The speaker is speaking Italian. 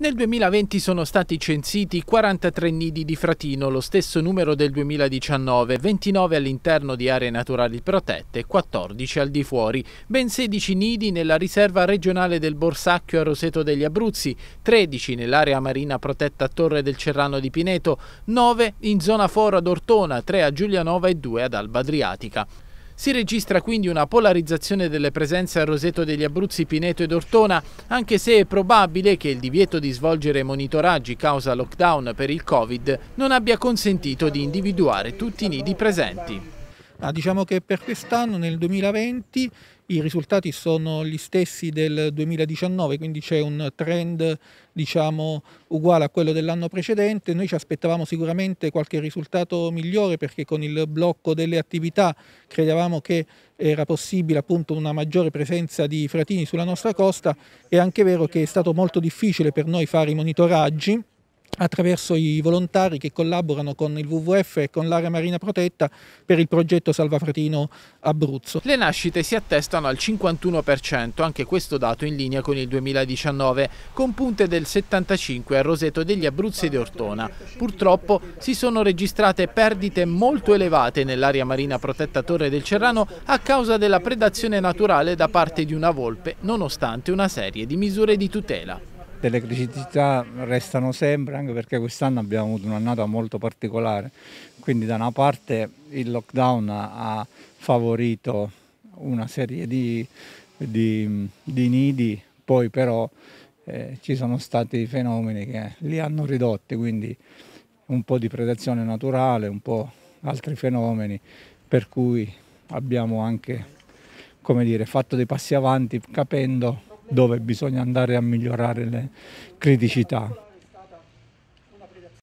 Nel 2020 sono stati censiti 43 nidi di fratino, lo stesso numero del 2019, 29 all'interno di aree naturali protette 14 al di fuori, ben 16 nidi nella riserva regionale del Borsacchio a Roseto degli Abruzzi, 13 nell'area marina protetta a Torre del Cerrano di Pineto, 9 in zona foro ad Ortona, 3 a Giulianova e 2 ad Alba Adriatica. Si registra quindi una polarizzazione delle presenze a Roseto degli Abruzzi, Pineto ed Ortona, anche se è probabile che il divieto di svolgere monitoraggi causa lockdown per il Covid non abbia consentito di individuare tutti i nidi presenti. Ah, diciamo che per quest'anno, nel 2020, i risultati sono gli stessi del 2019, quindi c'è un trend diciamo, uguale a quello dell'anno precedente. Noi ci aspettavamo sicuramente qualche risultato migliore perché con il blocco delle attività credevamo che era possibile appunto, una maggiore presenza di fratini sulla nostra costa. È anche vero che è stato molto difficile per noi fare i monitoraggi attraverso i volontari che collaborano con il WWF e con l'area marina protetta per il progetto Salvafratino Abruzzo. Le nascite si attestano al 51%, anche questo dato in linea con il 2019, con punte del 75% a Roseto degli Abruzzi di Ortona. Purtroppo si sono registrate perdite molto elevate nell'area marina protetta Torre del Cerrano a causa della predazione naturale da parte di una volpe, nonostante una serie di misure di tutela delle criticità restano sempre anche perché quest'anno abbiamo avuto un'annata molto particolare, quindi da una parte il lockdown ha favorito una serie di, di, di nidi, poi però eh, ci sono stati fenomeni che li hanno ridotti, quindi un po' di predazione naturale, un po' altri fenomeni, per cui abbiamo anche dire, fatto dei passi avanti capendo dove bisogna andare a migliorare le criticità.